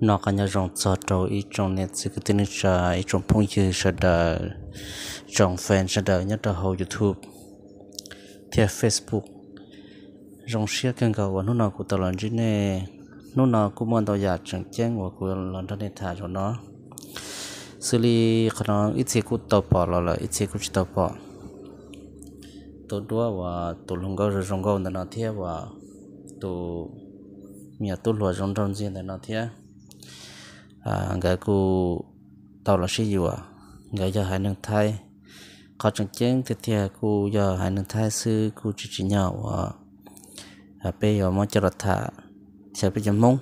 nó cả nhà rong cho trâu ít trong nét sự cái tin là ít trong phong chữ sẽ đờ trong fan sẽ đờ nhất là hậu youtube thì facebook rong xia kênh cầu và nó nào của tao làm gì nè nó nào cũng muốn tao giả chẳng chén và của lần cho nên thả cho nó xử lý khả năng ít gì cũng tao bỏ là là ít gì cũng tao bỏ tôi đua và tôi lùng gấu rồi rong gấu nó thiệt và tôi mía tôi lùa rong rong riêng nó thiệt à gái cụ tàu là sĩ dùa gái giờ hai nương thai có chẳng chén thì thì cụ giờ hai nương thai sư cụ chỉ chỉ nhau à bây giờ mới chờ là thả sẽ bây giờ mông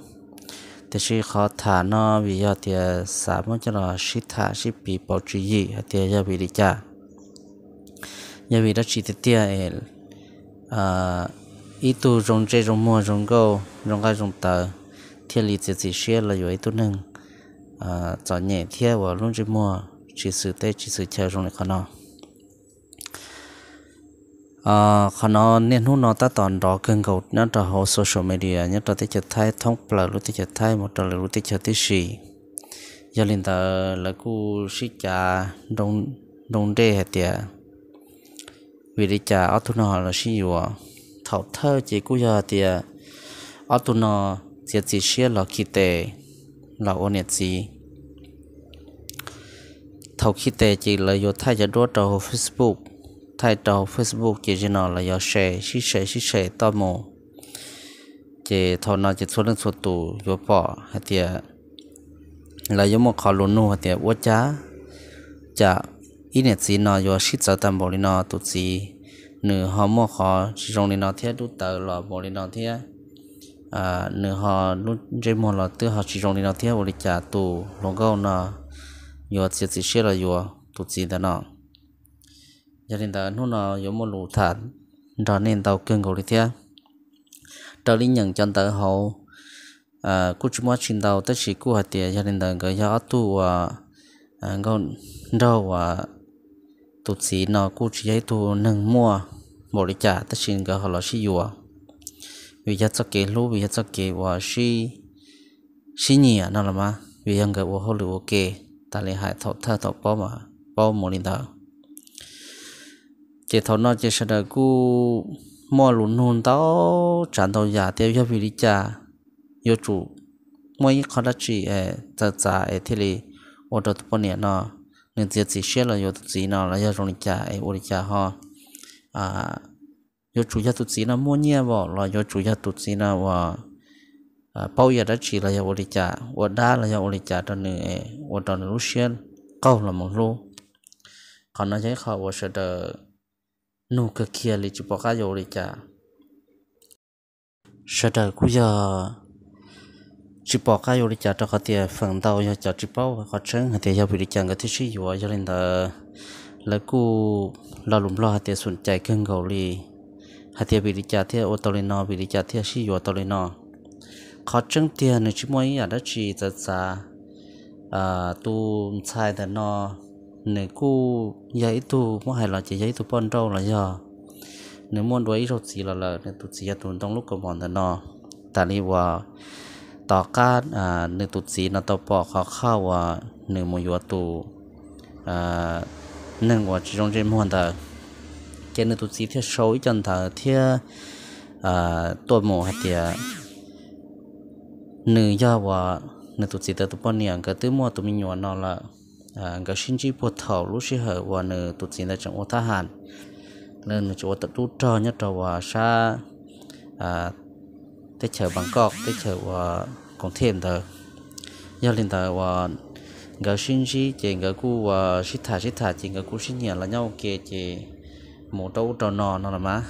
thì sĩ khó thả nó vì giờ thì à, xã mới chờ là sĩ thả sĩ bị bảo trì gì thì giờ bị đi cha giờ bị đã chỉ thì thì à ít à, tu rong chơi rong mua rong câu rong cái rong tờ thì lý chỉ chỉ xe là yếu tu nâng à cho nhẹ theo và luôn chỉ mua chỉ sự tê chỉ sự chơi trong này khó nó à khó nó nên hút nó ta toàn đó cần cầu nhất là hồ social media nhất là tích chật thay thông plờ lúc tích chật thay một trò lúc tích chật tích gì giờ lên tờ là cú sĩ trà đông đông đê hết tiệt vì đi trà ở thôn nọ là sĩ nhiều thảo thơ chỉ cú giờ tiệt ở thôn nọ chỉ chỉ xia là kỳ tệ เราโอเนจีเท่าคิดเตจีเลยโยถ้าจะดูต่อเฟซบุ๊กถ้าต่อเฟซบุ๊กจีจะนอนเลยโยแชร์ชิแชร์ชิแชร์ต่อโมเจเท่านอนจะส่วนนึงส่วนตัวโยปอฮัตเตียเลยโยมขอลุนูฮัตเตียว่าจ้าจะอินเนจีนอนโยชิจะตามบริโนตุจีหนึ่งหอมขอชิรงในนอนเทียดูเตอร์หลอบริโนเทีย à nửa họ lúc chơi mò là tự họ chỉ rong đi nào thế bồi trả tù lòng gấu nó nhiều chỉ chỉ xe là nhiều tụ chỉ đó nó gia đình ta nó nó có một lũ thản đó nên tàu cương cầu đi thế trở đi nhận chân tới hậu à cứ chúng mất chín tàu tất chỉ cú hạt tiền gia đình ta cái giá tu và ngon à, đâu và tụ chỉ nó cứ chỉ thấy tu nâng mua bồi trả tất chỉ cái họ là sử dụng vì giá cho kế lũ vì giá cho kế và si si nhỉ nó là mà vì hàng cái ô hồ lũ kế ta lấy hại thọ tha thọ bao mà bao một lần đạo chỉ thọ nó chỉ sợ được cú mua lún nôn tao chẳng đâu giả tiêu cho vì lý cha yêu chủ mỗi khó đã chỉ ở giờ giờ ở thế này ô tô à ยชุยตุสีนะมัวเนี่ยบ่ลอยชุยตุสีนะว่าเป้าอยากได้ชีระยะบริจาวดาระยะบริจาตอนนี้งเอวตอนรู้เชียนเก้าละมังลู้ขอนใช้ข่าวว่าเสดอนูกเกียริจุปกายอริจาเสดอกุยจิปอกายอริจาตอเขาเตียฝั่งเาวยากจะจิปเอาเขาเชิงเตียบริจาก็ที่ชีอว่าจะเล่นเตอแล้วกูเราลุมรอเตียสนใจเครื่องเกาหลี thiệp bị cha thia ô tô lên nó bị cha thia xí ô tô lên nó khó chân tiền nữa chứ mỗi nhà đã chỉ tất cả à tu sai thế nó nếu cô giấy à, tu mỗi hai là chỉ giấy tu bón đâu là do nếu muốn đuổi rồi gì là là nếu tu gì tu trong lúc có bọn thế nó ta đi vào ต่อการนึ่งตุสีนตปอเขาเข้าว่าหนึ่งมวยตัวหนึ่งว่าจงเจมหันเตอ cho nên tôi chỉ theo số chân thở theo ờ, tôi mổ hạt thì nữ do và nữ tụt chỉ tới tụi bọn cái thứ mua tụi mình nhỏ nó là ờ, cái sinh chi bột thầu lúc xí hở và nữ tụt chỉ là trong ô ta hàn nên chỗ tụt tụt trò nhất trò và sa ờ, tới chở bangkok tới chở và còn thêm thở do liên thờ và cái sinh chi chỉ cái cu và sinh thả sinh thả chỉ cái cu sinh nhẹ là nhau kia chỉ một trâu trò nò nó là má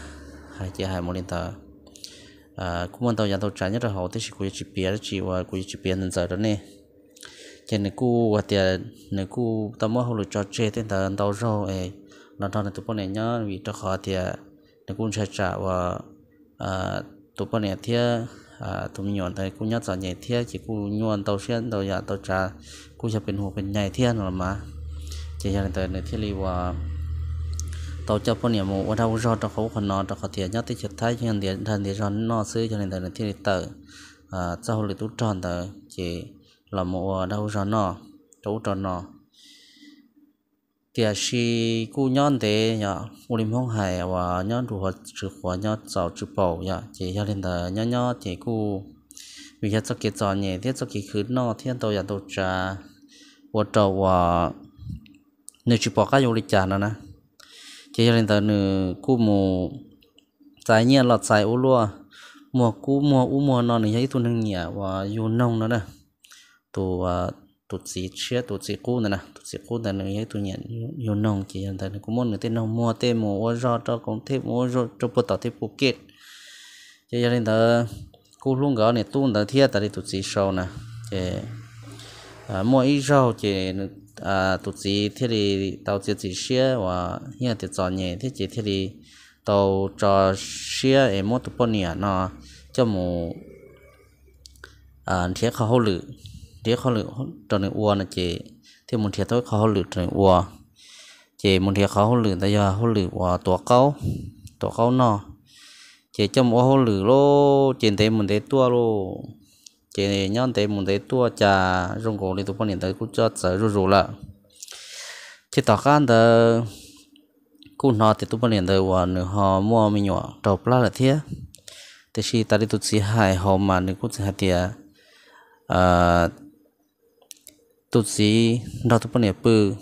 hai chị hai một lên tờ cũng muốn tàu nhà tàu trái nhất là hậu thế chỉ của chỉ bia chỉ và của chỉ bia nên giờ đó nè trên này cu và tiền này cu tao mới được cho chơi tên tờ tàu rau ấy nó thằng này tụi con này nhớ vì cho khó tiền này cũng sẽ trả và à, tụi con này thì à tụi mình nhọn thấy cũng nhất giờ nhảy thì chỉ cu nhọn tàu xuyên tàu nhà tàu trả cũng sẽ bên hồ bên nhảy thiên là má chỉ là tờ này thì li và tàu cho bọn niệm một đâu do cho khẩu còn nó cho có tiền nhất thì chụp thái cho nên tiền thần thì do cho nên tiền thì tờ à sau lịch tú tròn tờ chỉ là một đâu do nó trú tròn nó tiền si cu nhon thế nhở u lim không hài và nhon đủ hoạt chữ khóa nhon giàu chữ bầu nhở chỉ cho nên tờ nhon nhon chỉ cu vì cho cái giò nhẹ thiết cho cái khứ nó thiên tôi nhà tôi trả và trầu và nơi chữ bò cái dùng lịch trà nữa nè chế cho nên tớ nữ cú mù trái nhiên lọt trái u lua mùa cú mùa u mùa non này thấy thun hưng nhẹ và dù nông nó nè tụ tụt sĩ chia tụt sĩ cú nè tụt sĩ cú nè này thấy thun nhỉ dù nông chỉ hiện tại cú mua người tên nông mua tên mùa ô do cho công thêm ô do cho bút tỏ thêm bút kết chế cho nên tớ cú luôn gạo này tuôn tớ thiết tại đây tụt sĩ sâu nè chế mua ít rau chế à tụ chỉ thế thì tàu chỉ chỉ xe và hiện thì cho nhẹ thế chỉ thế thì tàu cho xe em một tụ bốn 年 nó cho mù à thế khó hậu lự thế khó lự cho nên uo là chỉ thế một thế thôi khó hậu lự cho nên uo chỉ một thế khó hậu lự tại giờ hậu lự và tổ câu tổ câu nó chỉ cho mù hậu lự lô chỉ thấy một thế tua lô chế nhon tế muốn tế tua trà rong cổ đi tu bao nhiêu tới cũng cho sợ rù rù lợ chế tỏ can tờ cũng nó thì tu bao nhiêu tới và nửa họ mua mình nhỏ đầu pla là thế thế khi ta đi tu sĩ hài họ mà nửa cũng sẽ tiệt à tu sĩ đó tu bao nhiêu bự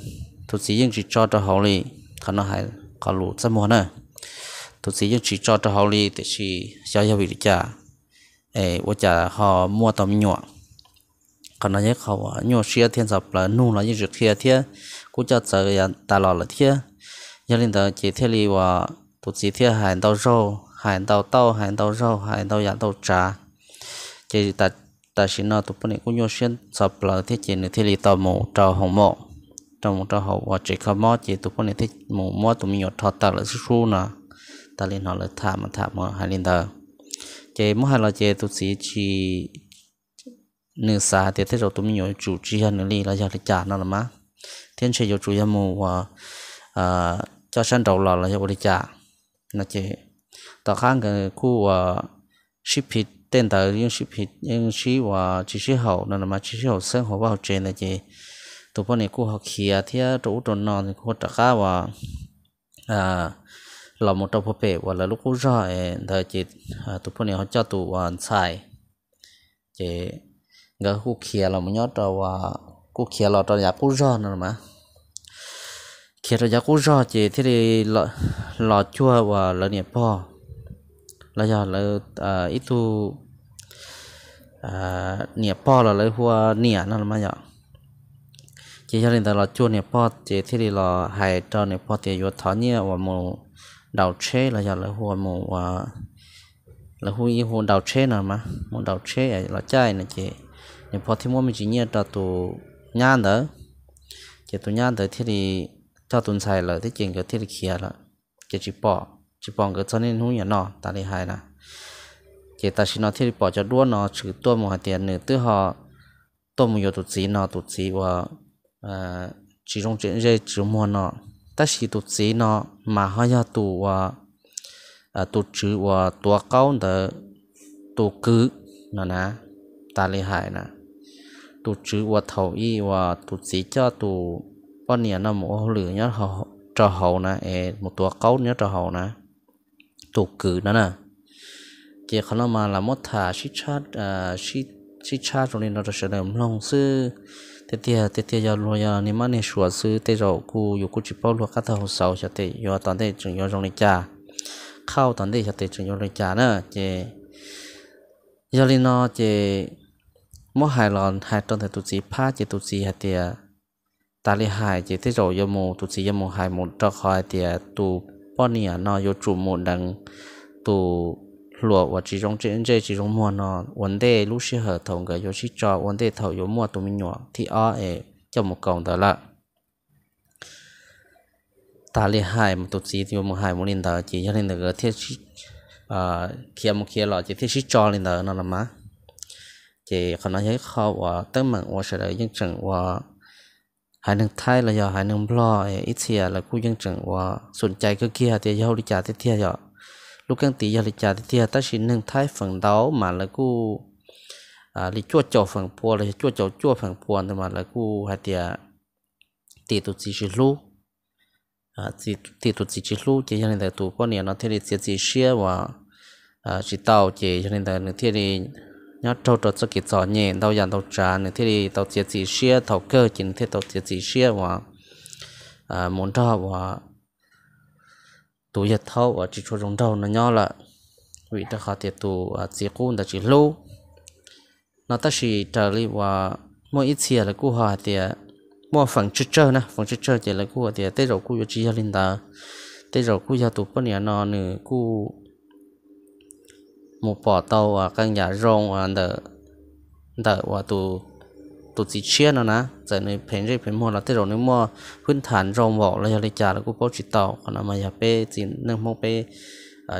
tu sĩ nhưng chỉ cho cho họ đi khả năng hài cả lũ rất muốn nè tu sĩ nhưng chỉ cho cho họ đi thế khi sẽ giao việc trả ấy vợ chả họ mua tầm nhỏ còn nói nhất họ nhỏ xe thiên sập là nu là như rực kia thiên cũng cho sợ là ta lò là thiên cho nên tớ chỉ thiên li và tụ chỉ thiên hàng tàu rau hàng tàu tàu hàng tàu rau hàng tàu dạng tàu trà chỉ ta ta xin cũng nhỏ xe sập là thiên chỉ nữa thiên li tàu mù trào hồng mộ trong một trào hậu và chỉ không mò chỉ tụi bạn thích mù mò tụi mình nhỏ thọ ta là su nè ta lên họ là thả mà thả mà hai cái mua hàng là chế tụt sĩ chỉ nửa xa thì thế rồi tụi mình nhớ chủ trì hơn nữa đi là giờ thì trả nó là má thiên sẽ yêu chủ yếu mù à cho săn đầu lò là giờ đi trả nó chế tao khang cái khu à ship hit tên tờ nhưng ship hit nhưng ship và chỉ ship hậu nó là má chỉ ship hậu sinh hậu bao trên là chế tụi bọn này khu học kia thì tụi tụi nó thì khu trả cá và à เราหมดตัวพอเปว่าเราลูกกู้จ่ายเธอจิตตุพเนี่ยเขาจะตัววันใส่เจก็กู้เขียเราไม่ยอดตัวว่ากู้เขียเราตอนอยากกู้จ่ายนั่นมั้ยเขียเราอยากกู้จ่ายเจที่เราหลอดชั่วว่าเราเนี่ยพ่อเราอยากเราอีตูเนี่ยพ่อเราเลยหัวเนี่ยนั่นมั้ยอย่างเจจะเรียนแต่เราชั่วเนี่ยพ่อเจที่เราหายตอนเนี่ยพ่อเตียยศถอนเนี่ยว่ามู đầu chế là giờ là hùa à là hui hùa đầu chế nào mà một đầu chế là chai này chị thì mình chỉ nhớ cho tụ nhan đó chị tụ nhan đó thì đi cho tuần sai là thì chuyện cái thì đi kia là chị chỉ bỏ chỉ bỏ cái cho nên hui nhỏ ta đi hai nè chị ta xin nó thì bỏ cho đua nó trừ tua một hạt tiền nữa tức họ tôi một yếu tụ gì nó tụ gì và chỉ trong chuyện gì chỉ mua nó ta chỉ tụt chế nó mà hai nhà tụ à tụ chữ và tụ câu đó tụ cứ nó nè ta lấy hại nè tụ chữ và thầu y và tụ chế cho tụ bao nhiêu nó một lửa nhớ họ trò hậu nè một tụ câu nhớ trò hậu nè tụ cứ nó nè chỉ khi nó mà là một thà sĩ chát sĩ sĩ chát rồi nên nó sẽ làm lòng sư thế thì thế thì giờ lo giờ nếu mà nên sửa sư thế rồi cô yêu cô chỉ bảo lo các thằng hồ sâu cho thế giờ toàn thế chúng giờ trong này cha khao toàn thế cho thế chúng giờ này cha nữa chứ giờ lên nó chứ mỗi hai lần hai tuần thì tụi chị phá chứ tụi chị hết thì ta đi hai chứ thế rồi giờ mù tụi chị giờ mù hai mù cho khỏi thì tu bọn nè nó giờ chủ mù đằng tu lúa và chỉ trong trên trên chỉ trong mùa nó vấn đề lúc xưa hợp đồng cái yếu chỉ cho vấn đề thầu yếu mùa tụi mình nhỏ thì ở ở cho một cộng đó là ta li hai một tổ chức thì một hai một lên đó chỉ cho nên là thiết chỉ à kia một kia là chỉ thiết chỉ cho lên đó nó là má chỉ còn nói thấy khó và tới mạng và sẽ đợi dân chẳng và hai nâng thay là do hai nâng lo ít xìa là cũng dân chẳng và sụn chạy cái kia thì giàu đi trả thiết theo rồi lúc căng tí giờ lịch trả thì ta chỉ nâng thái phần đó mà là cú à lịch chua chầu phần bùa là chua chầu chua phần bùa nhưng mà là cú hay thì tí tụt chỉ chỉ lu à tí tí tụt chỉ chỉ lu chỉ cho nên là tụt bao nhiêu nó thế thì chỉ chỉ xia và à chỉ tàu chỉ cho nên là nó thế thì nhớ trâu trâu cho kỹ rõ nhẹ đau dàn đau trả nữa thế thì tàu chỉ chỉ xia tàu cơ chỉ thế tàu chỉ chỉ xia và à muốn cho và tu ya thâu ở chỉ cho rong đầu nó nhỏ là vì ta khá tiệt tu ở chỉ cún ta chỉ lâu nó ta chỉ trả lời và mỗi ít xia là cú hòa tiệt mỗi phần chút chơi nè phần chút chơi chỉ là cú hòa tiệt tới rồi cú vô chỉ linh ta tới rồi cú ya tu bên nhà nó nữa cú một bỏ tàu à căn nhà rong à đỡ đỡ và tu ตัวจีเชียนนะจะในเพนเจเพนมัวเราที่เราเนื้มัวพื้นฐานรองบอกเราจะเลยจ่าแล้วก็พอจิตต่อขนามายาเป้จีเนึ้อมองเป้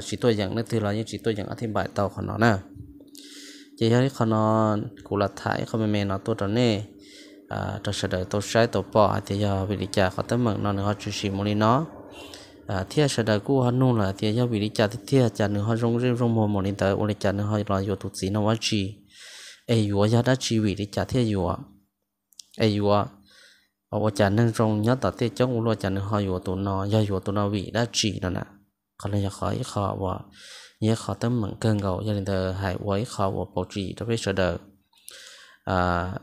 จิตตัวอย่างนึกนคือเรายังจิตตัวอย่างอธิบายต่อขนานะเจ้าทีขนอนกุลธาตุเขาไม่เมนตัวตอนนี้ตัวเสด็ตัวใช้ตัวปออาจจะยาวิริจาเขาตั้งเมืองนอนเขาจุชิมุลีเนาะเทียเสด็กู้ฮันนู่นแหละเทียยาวิริจาที่เทียจานนึ่งเขารงเรื่องรงมัวมุลีแต่อุลิจานนึ่งเขาลอยอยู่ทุกสีนวัชี ai yuwa ya đã chỉ vì để trả thế yuwa ai yuwa ở bộ trả nâng trong nhớ tờ thế chống luôn trả nâng hai yuwa tụ nó ya yuwa tụ nó vì đã chỉ đó nè còn là khỏi khó và nhớ khó tấm mặn cơn gầu gia đình tờ hải quấy khó và bảo trì đối à,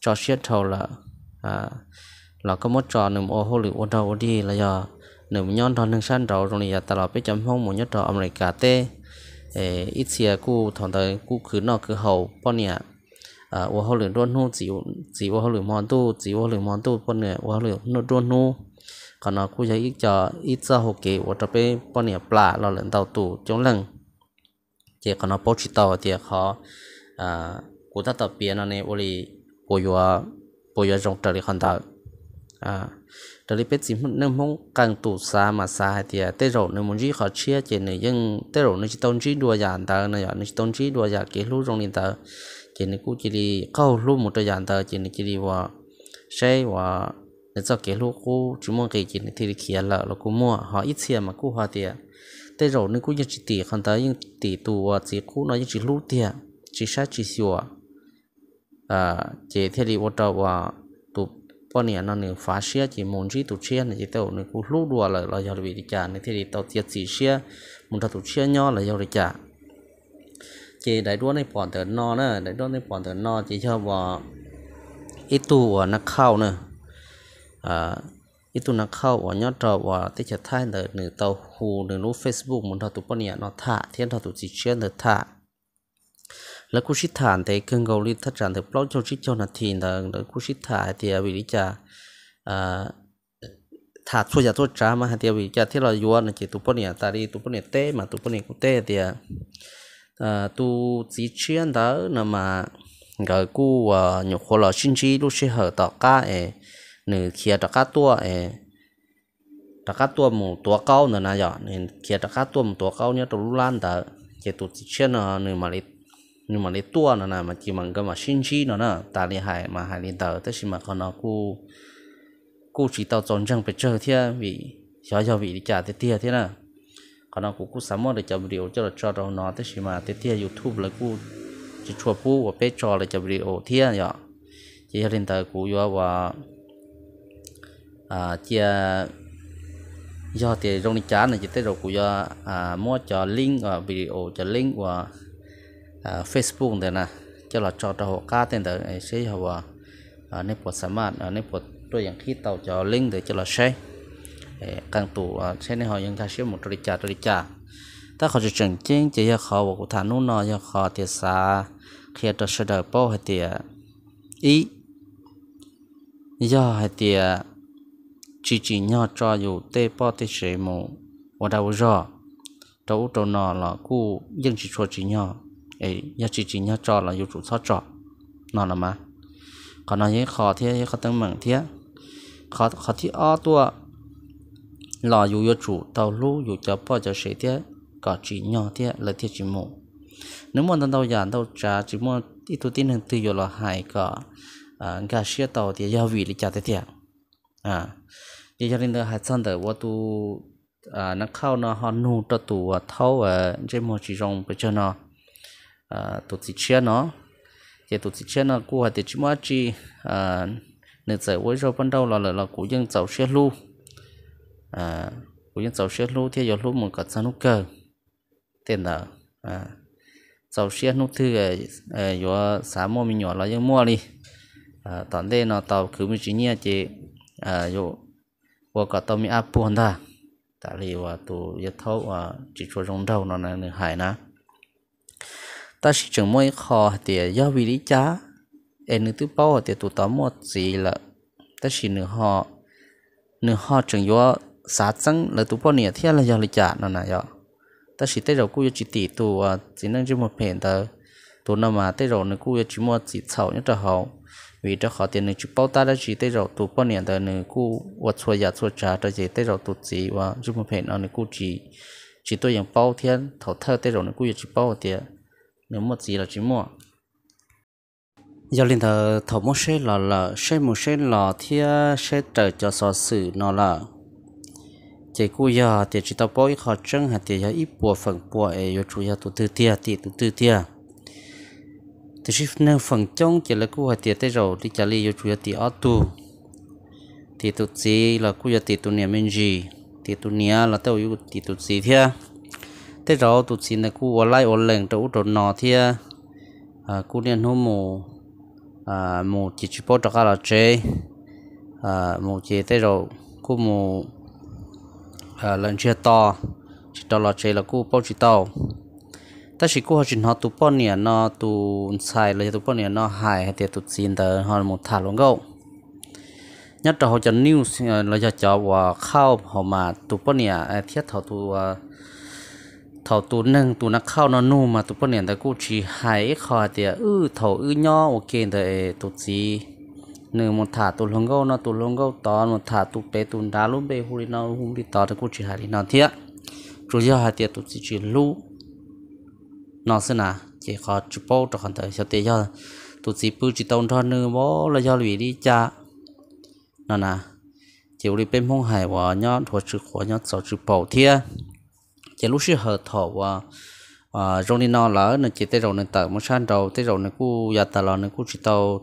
cho sở thâu là à là có một trò nằm ô hồ lựu ô đầu đi là giờ nằm nhon thon nâng san đầu rồi giờ ta là biết chấm phong một nhất trò âm này cả tê ít xìa cu thằng tới cu cứ nọ cứ hầu bọn nè ô hồ lựu đôn nu chỉ chỉ ô hồ lựu mòn tu chỉ ô hồ lựu mòn tu bọn nè ô hồ lựu nó đôn nu còn nó cu giờ ít trò ít ra hồ kì ô trò bé bọn nè lợn tàu tù chống lưng chỉ còn nó bố chỉ tàu thì khó à cụ ta tập biến nó này ô li bồi vào bộ yếu trong trở lý hoàn thảo à trở biết gì nên mong càng tụ xa mà xa thì tế rổ nên muốn gì khó chia chỉ này nhưng tế rổ nên chỉ tôn trí đua giả tờ này giả nên chỉ tôn trí đua giả kỹ lũ trong liền tờ chỉ này cũng chỉ đi câu lũ một đôi giả tờ chỉ này chỉ đi vào xe và nên cho kỹ lũ cũ chúng mong cái chỉ này thì kia lợ là cũ mua họ ít xe mà cũ hoa tiền tế rổ nên cũng chỉ tỷ hoàn tờ nhưng tỷ tụ chỉ cũ nó chỉ lũ tiền chỉ sát chỉ xua à chỉ thế đi vô trò và tụ bao nhiêu nó nửa phát xe chỉ muốn chỉ tụ xe này chỉ tàu nửa cú lú đùa là là giàu bị trả nửa thế đi tàu tiệt gì xia muốn tàu tụ xe nhỏ là giàu bị trả chỉ đại đua này bọn tờ no nữa đại đua này bọn tờ no chỉ cho vào ít tu và nó khâu nữa à ít tu nó khâu và nhớ trò và tích chặt thay nửa nửa tàu hù nửa lú facebook muốn tàu tụ bao nhiêu nó thả thiên tàu tụ chỉ xia nửa thả là cú sĩ thản thì cần gầu li thắt rằng thì plot cho sĩ cho là thì là là cú sĩ thả thì bị lý cha à, thả thua giả thua trả mà thì bị cha thế là vua là chỉ tụ bốn nhà ta đi tụ bốn nhà tê mà tụ bốn nhà cũng tê thì à tu chỉ chuyên đó là mà gọi cú à, nhục khổ là sinh chi lúc sẽ hở tọt cá ấy nửa kia tọt cá tua ấy tọt cá tua một tua cao nữa nè giờ nên kia tọt cá tua một tua cao nhớ tụ lan đó chỉ tụ chỉ chiên là nửa mà lấy nhưng mà lấy tua nó là mà chỉ mang cái mà xin chi nó là ta đi hải mà hải lên tàu tức là mà còn nó cú cú chỉ tàu tròn trăng phải chơi thế vì cho cho vị trả thế tia thế nào còn nó cú cú sắm một để chậm điều cho nó cho đâu nó tức mà thế tia youtube là cú chỉ chua pu và bé cho là chậm điều thế nhở chỉ cho lên tàu cú do và à chia do thì trong đi chán này chỉ tới đầu cú do à mua cho link à, và video cho link và À, Facebook thế na cho là cho cho họ cá tên tới ấy sẽ họ ở nơi của sản phẩm ở nơi tôi yang khi tàu cho link để cho là share càng tụ sẽ này họ yang khai sẽ một trì trả trì trả. ta họ chỉ chính chỉ là họ của thằng nô nó là họ thì xa, khi cho sự đời bao hay thì à, ý do hay thì à, chỉ chỉ nhỏ cho dù tê bao tê sẽ mù ở đâu rồi đâu chỗ nào là cụ dân chỉ cho chỉ nhỏ ấy nhà chỉ chỉ nhà trò là yêu chủ sao trò nó là mà còn nói với khó thế khó tăng mảng thế khó khó thì ở tua là yêu yêu chủ tàu lú yêu cho bao cho sĩ thế có chỉ nhỏ thế là thế chỉ mù nếu mà tàu giàn tàu trà chỉ muốn ít tu tin hơn từ yêu là hại cả à, gà xe tàu thì giao vị lý trả thế thế à thì cho nên là hai trăm tử của tu à nó khâu nó họ nu cho tu thâu à, trên một chỉ rồng bây giờ nó tổ chức chia nó thì tổ chức chia nó cũng hay thì chỉ mua chỉ à, nên giải quyết cho ban đầu là là là cũng dân giàu xe lu à cũng dân giàu xe lu thì giờ lu mình có sản nút cờ tiền là à giàu xe nút thứ à giờ à, xã mua mình nhỏ là dân mua đi à tận đây nó tàu cứ mình chỉ nhia chỉ à giờ qua cả tàu mình áp buồn ta tại vì và tụ giờ thâu à chỉ cho rong đầu nó là hải nè ta chỉ chẳng mỗi khó thì do vì lý cha em nữ thứ bao thì tụ tóm một gì là ta chỉ nữ họ nữ họ chẳng do xã chẳng là tụ bao nè thế là do lý cha nó nè do ta chỉ tới đầu cũng chỉ tỷ tụ à, chỉ năng chỉ một phen tờ tụ nó mà tới đầu nó cũng chỉ một chỉ sầu nhất là hậu vì cho họ tiền nữ chỉ bao ta đã chỉ tới đầu tụ bao nè tờ nữ cũng vật xua giả xua trả cho chỉ tới đầu tụ chỉ và chỉ một phen nó nữ cũng chỉ chỉ tôi dùng bao thiên thầu thơ tới đầu nó cũng chỉ bao tiền nếu một gì là chỉ mua giờ lên thờ thầu một xe là là xe một xe là thì xe trở cho so sự nó là chỉ cú giờ thì chỉ tao bôi khó chân hạt thì giờ ít bùa phần bùa ấy chủ giờ tụ tư tia thì tụ tư tia thì chỉ nên phần trong chỉ là cú hạt thì tới rồi thì trả lý chủ giờ thì ở tu thì tụ gì là cú giờ thì tụ niệm mình gì thì tụ nia là tao yêu thì tụ gì thế thế rồi tụt xin là cú ở lại ở lệnh tụ tụt nọ thì à cú liên hôm mù à mù chỉ chỉ bỏ cho là chế à mù chế thế rồi cú mù à lần chưa to chỉ to là chế là cú bỏ chỉ to. ta chỉ cú họ chỉ họ tụ bỏ nè nó tụ sai là tụ bỏ nè nó hại hay tiệt tụt xin tờ họ một thả luôn gấu nhất là họ cho news à, là cho cho và khao họ mà tụ bỏ nè thiết họ tụ à, thầu tu nâng tu nắc khao nó nu mà tu bận nền ta cũng chỉ hại khó tiệt ư thầu ư nhỏ ok để à, tu gì nếu một thả tu lông gấu nó tu lông gấu to một thả tu bé tu đá lúc bé huli nó hung đi to ta à, cũng à, chỉ hại đi nó thiệt chú yếu hại tiệt tu chỉ chỉ lu nó sẽ là chỉ khó chụp bao cho khán giả cho tiệt cho tu chỉ bự chỉ tông thôi nếu bó là do lụy đi cha nó nè chỉ lụy bên mông hải và nhon thuộc chữ khó nhon sau chữ bảo thiệt giờ lúc xưa hở thọ và à rồi nên nó lỡ nó chỉ tới rồi nên tờ muốn san đầu tới rồi nên cú giờ tờ là nên cú chỉ tàu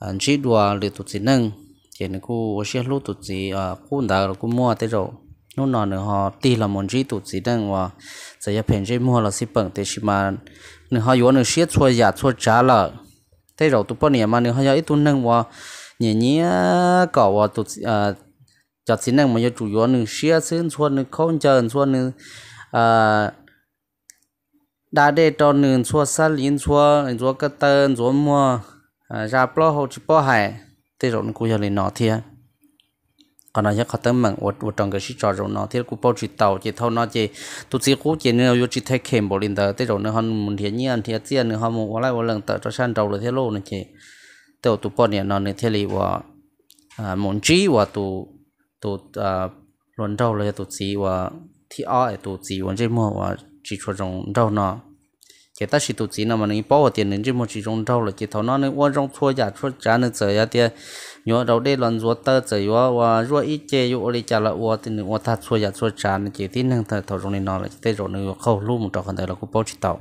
anh à, chỉ đùa liệt tụt gì nâng chỉ nên cú xưa lúc tụt gì à cú đã rồi cú mua tới rồi lúc nào nữa họ tì là muốn chỉ tụt gì nâng và sẽ giờ phèn chỉ mua là xí bằng thế xí mà nữa họ yếu nên xiết xua giả xua trả lợ tới rồi tụt bao nhiêu mà nữa họ giờ ít tụt nâng và nhẹ nhẹ à, cỏ và tụt à chặt nâng mà giờ chủ yếu nữa xiết xuyên xuân không chờ xuân Ờ, đa để cho nên xua sa linh xua xua cái tơn xua mua ờ, ra bao hồ chỉ bao hải thế rồi cũng giờ lên nó thiệt còn nói chắc khó tâm một một ở trong cái sự trò rồi nó thiết cũng bao chỉ tàu chỉ thâu nó chỉ tụt chỉ cú chỉ nếu yêu chỉ thấy kèm bộ linh tờ tới rồi nó hơn muốn thiên nhiên thiên tiên nữa hơn một lại một lần tờ cho san đầu rồi thế lô này chỉ tàu tụt bao nhiêu nó này thế lì à muốn chỉ và tụ tụ à, luận đầu rồi tụt chỉ và thì ở tụ chỉ vẫn chỉ mua và chỉ cho trong đâu nó cái ta chỉ tụ chỉ nào mà nên bỏ vào tiền nên chỉ mua chỉ trong đâu là cái thầu nó nên quan trong thua giả thua trả nên giờ ra tiền nhớ đầu đây lần ruột tơ giờ yo và ruột ít chê yo đi trả lại, wa tiền wa ta thua giả thua trả nên chỉ tin năng thầu thầu trong này nó là chỉ rồi nên khâu luôn một trò khẩn là cũng bỏ chỉ tàu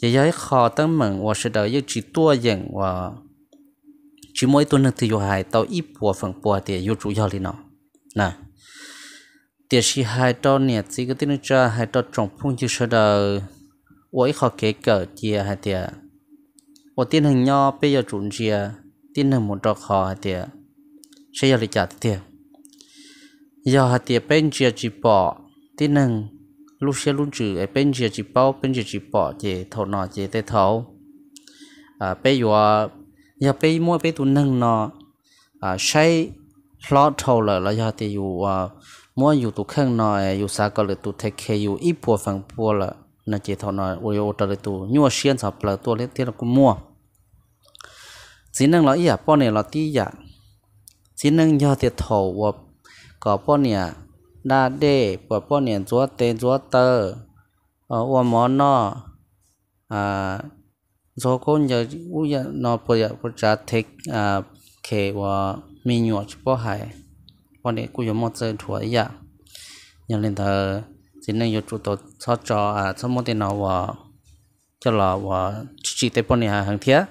chỉ giấy khó tăng mừng và sẽ đời như chỉ tua dạng và chỉ mỗi tuần thì yo hai tàu ít bùa phần bùa thì yo chủ yếu đi nó nè tiệt sĩ hai to nè chỉ có tiếng cha hai to trọng phong chưa sơ đời ôi khó kể cỡ chia hai tiệt ôi tiên hình nho bây giờ chuẩn chia tiên hình một trò khó hai tiệt sẽ giờ lịch trả tiệt giờ hai tiệt bên chia chỉ bỏ tiên hình lúc xe luôn chữ ở bên chia chỉ bao bên chia chỉ bỏ chỉ thầu nọ chỉ tê thầu à bây giờ giờ bây mua bây tụ nâng nọ à say lót thầu là là giờ thì thì อยู่ mua dù tụ khen nói dù sa có lệ tụ thấy khe dù ít bùa phẳng bùa là nó chỉ thọ nói ôi ô ta lệ tụ nhưng mà xiên sập là tua lấy tiền là cũng mua chỉ năng là ý à bọn này là tí dạ chỉ năng do thiệt thổ và có bọn này đa đê và bọn này chúa tên chúa tơ ở ô món nó à do con giờ u giờ nó bây giờ bây giờ thích à khe và mình nhọ chú bỏ hải quan đi cú yếm một chơi thua ý à nhân lên thờ chỉ nên yêu chủ tổ cho cho à cho một tiền nào và cho là và chỉ tế bọn nhà hàng thiết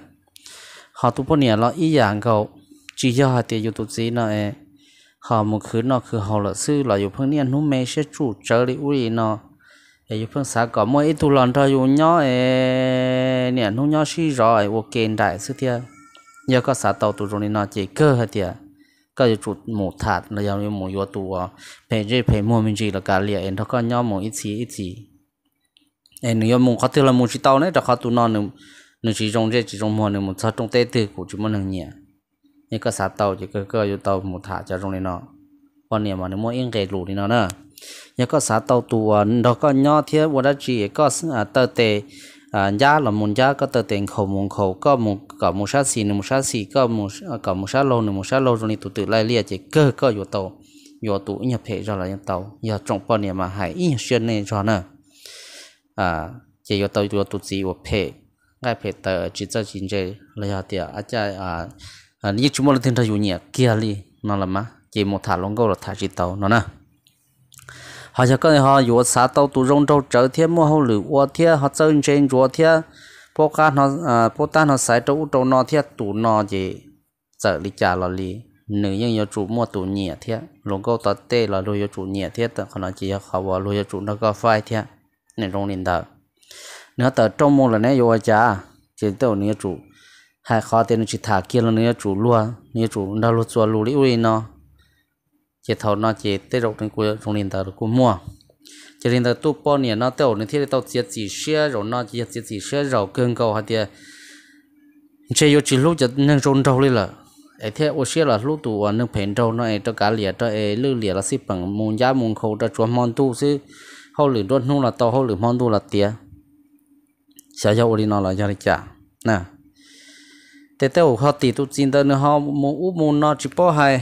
họ tụ bọn nhà lo ý dạng cậu chỉ cho họ tiền yêu tụ gì nó ấy họ một khứ nó khứ họ là sư là yêu phương niên hôm nay sẽ chủ trở đi uy nó ấy yêu phương xã có mỗi ít tụ lần thôi yêu nhỏ ấy à, niên hôm nhỏ suy rồi ok đại sư thiệt giờ có xã tàu tụ rồi nó chỉ cơ hết thiệt ก็จะจุดหมูถาดแล้วยังหมูยัวตัวเพจเพจมัวมินจีละกาเลียเองถ้าก็ย่อหมูอีสีอีสีเอ็นยอมูเขาเทละมูชิเตาเนี่ยแต่เขาตัวนอนหนึ่งหนึ่งชีจงเจจีจงมัวหนึ่งหมูชาจงเตะตือกูจิมันหนึ่งเนี่ยนี่ก็สาเตาจีก็ก็อยู่เตาหมูถาดจะตรงนี้เนาะวันเนี่ยมันมัวเองเกลูนี่เนาะเนาะยังก็สาเตาตัวเราก็ย่อเทียบวัดจีก็เตะเตะ Ờ, giá là muốn giá có tờ tiền khẩu muốn khẩu có một cả một sát xì một sát xì có một có một sát ờ, lô một sát lô rồi tụ tự lại lia chỉ cơ có vô tàu vô tụ nhập hệ rồi là nhập tàu giờ trong bao nhiêu mà hải ít xuyên này cho nè à ờ, chỉ vô tàu vô tụ gì vô hệ ngay hệ tờ chỉ cho chính chế là tiền à cha à à như chúng mình thiên thời chủ nghĩa kia đi nó là má chỉ một thả lông câu là thả chỉ tàu nó nè họ cho cái họ vừa xã tàu tụ rong trâu trở thiên mua hậu lử qua họ chơi trên chúa thiên bố can họ à bố tan họ sai trâu trâu nọ thiên tụ nọ gì sợ đi trả lò lì nữ nhân chủ mua tụ nhẹ thiên lồng câu tọt tê là chủ nhẹ thiên tận họ nói chỉ họ vào chủ nó có phai thiên nên rong liền thở nữa tờ trong môn là nè yêu cha chỉ chủ hai khó tiền chỉ thả kia là nữ chủ luôn nữ chủ đã luôn chua lù lì uy nó chỉ thầu nó chỉ tết rộng đến cuối trong nền tờ của mua chỉ nền tờ tu bao nhiêu nó tàu nên thế tàu chỉ chỉ xe rồi nó chỉ chỉ chỉ xe rồi cơn cầu hạt tiền chỉ có chỉ lúc chỉ nên trôn trâu đi là ai thế ô xe là lúc tụ à, nên phèn trâu nó ai cho cá lìa cho ai lư lìa là xếp bằng môn giá môn khâu cho chuẩn mòn tu chứ hậu lử đốt nung là tao hậu lử mòn tu là tiền sao cho đi nó là cho đi trả nè tết tàu họ tì tu chín tờ nữa họ muốn úp muốn nó chỉ bao hai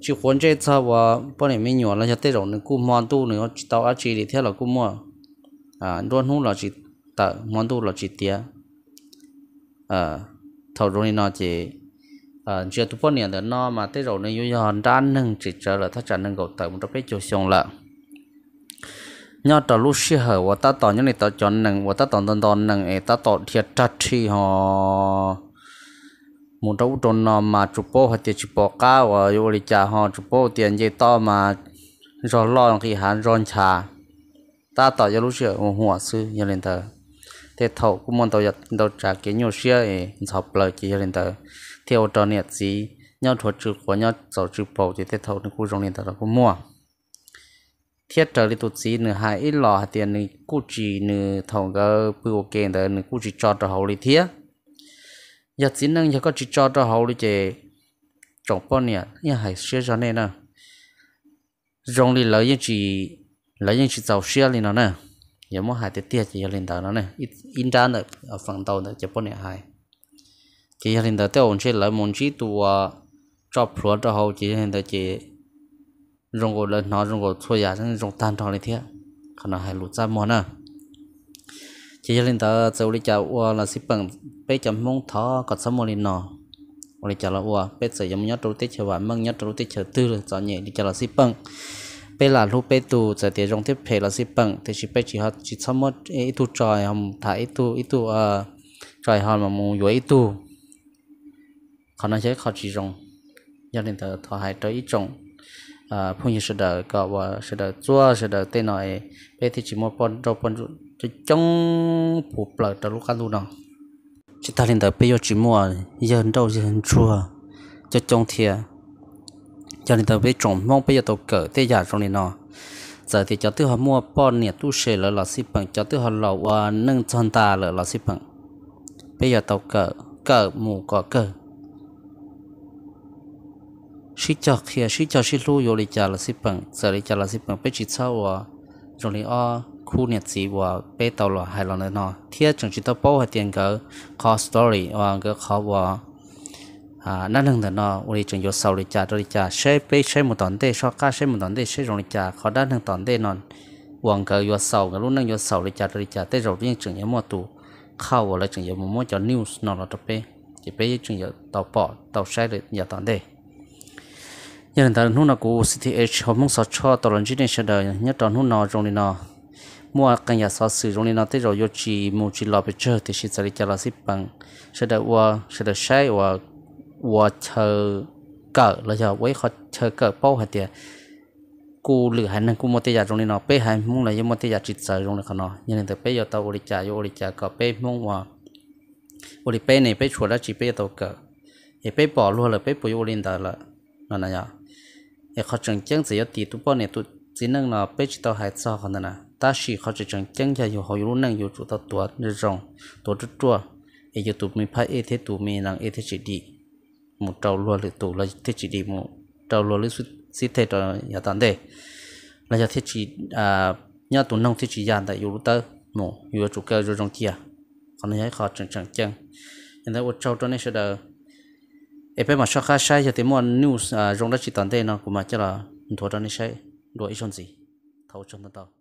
chỉ huấn chế sao và bọn này mới nhỏ là cho tới rồi nó cũng mòn tu nữa tao ăn chỉ để theo là cũng mua à luôn hú là chỉ tờ mòn tu là chỉ tía à thầu rồi nó chỉ à chưa tu bọn này là nó mà tới rồi nó yêu nhau đã nâng chỉ trở là thắt chặt nâng cầu tờ một trăm bảy chục xong là nhớ tờ lúc xưa hở và ta tỏ những này tao chọn nâng và ta tỏ tao tao nâng ấy ta tỏ thiệt chặt chi họ một trâu trôn nào mà chụp bố hoặc tiệt chụp bố cá và yêu lịch trả họ chụp bố tiền gì to mà rồi e lo khi hắn rôn trà ta tỏ cho lúc xưa một หัว sư như lên tờ thế thầu cũng muốn tàu giật tàu trả cái nhiều xưa ấy sập lời chỉ lên tờ theo trò nhiệt gì nhau thuật trừ của nhau sầu trừ bầu thì thế thầu nó cũng rong lên tờ nó cũng mua thiết trở đi tụt gì nửa hai ít lò tiền nửa cú chỉ nửa thầu gơ bưu kiện tờ nửa cú chỉ cho trò hậu lý thiết giờ chỉ năng giờ có chỉ cho cho hậu đi chơi trồng bao nhiêu nhưng hay xưa cho nên nè rong đi lấy những chỉ lấy những chỉ giàu xưa lên nó nè giờ mỗi hai tiết tiết chỉ lên đó nó nè in ra nè ở phần đầu nè chỉ bao nhiêu hai chỉ lên đó tới ổn chơi lấy muốn chỉ tua cho phù cho hậu chỉ lên đó chỉ rong gọi lên nó rong gọi thôi giờ rong tan thằng này thế khả năng hay lụt ra mòn nè chỉ cho nên ta cháu đi chào ua là xí bằng bé chấm mông thọ còn sắm mua lên nọ đi chào là ua bé sẽ giống nhất đầu tiết chờ và măng nhất đầu tiết chờ tư rồi cho nhẹ đi chào là xí bằng bé là lúc bé tu sẽ để rong tiếp hệ là xí bằng thì chỉ bé chỉ học chỉ sắm mua ít tu trời hầm thả ít tu ít tu à ờ, trời hầm mà mù vui ít tu khó nói chế khó chỉ rong cho nên ta thọ hại tới ít rong à ờ, phong như sự đời có và sự đời chúa sự đời tên nói bé thì chỉ mua pon đâu pon cho chống bộ bờ cho lúc ăn luôn đó chúng ta nên tới bây giờ chỉ mua dân đâu dân chua cho chống thiệt cho nên tới bây trồng mong bây giờ tôi cỡ tê giả trong này nó giờ thì cho tôi mua bọn nè tu sửa là là xí bằng cho tôi họ lẩu và nâng ta là là xí bằng bây giờ tôi cỡ cỡ mù có cỡ sĩ cho kia sĩ cho sĩ lưu yo lý cha là xí bằng giờ lý cha là xí bằng bây chỉ sau à, rồi lý à khu nhiệt sĩ và bê tàu là hai lần nữa nó thiết chúng chúng ta bao hạt tiền cỡ khó story và cái khó và à năng lượng nữa nó uli chúng yo sau đi trả, đi trả, xe bê xe một tuần tê so cả, xe một tuần tê xe rồi trả, khó đã năng tuần tê non vòng cỡ yo sau cái luôn năng yo sau đi trả, đi trả. tê rồi riêng chúng yo mua tủ khao và lại chúng yo mua cho news nó là tập bê chỉ bê chúng yo tàu bỏ tàu xe được nhiều tuần tê nhân ta nu na ku cth hôm mong sao cho tàu lần chỉ nên sẽ đời nhất tàu nu nào trong đi nào mua cái nhà xóa sử dụng lên nó tới rồi yo chỉ mua chỉ lo bị chơi thì sẽ xử lý cho là ship bằng sẽ được qua sẽ được sai qua qua chờ cỡ là giờ với họ chờ cỡ bao hạt tiền cú lựa hẳn cô cú tay tiền trong này nó bé hẳn muốn là mua tay giả chỉ sợ trong này khả nó nhưng từ bé giờ tao ori trả yo ori trả cỡ bé muốn mà ori bé này bé chùa đó chỉ bé tao cỡ thì bé bỏ luôn là bé bồi yo lên đó là nó bao này à เขาจังจังสิยตีตุปอเนี่ยตุจีนังเนาะเป็ดตัวหายซอกันนะ ta chỉ khó chỉ chẳng chẳng ra yêu hồi năng yêu chủ ta tua nên rong tua chút chua ấy yêu tụi mình phải ai thế tụi mình năng ai thế chỉ đi một trâu lúa lệ tụ là thế chỉ đi một trâu lúa lệ suy suy thế cho nhà tàn đề là nhà thế chỉ à nhà tụi nông thế chỉ giàn tại yêu lúc ta một yêu chủ cơ rồi rong kia còn này khó chẳng chẳng chẳng nên là một trâu cho nên sẽ đỡ ai bây mà sao khai sai cho thì mua news à rong đã chỉ tàn đề nó cũng mà chắc là thua cho nên sai đuổi chọn gì thâu chọn tao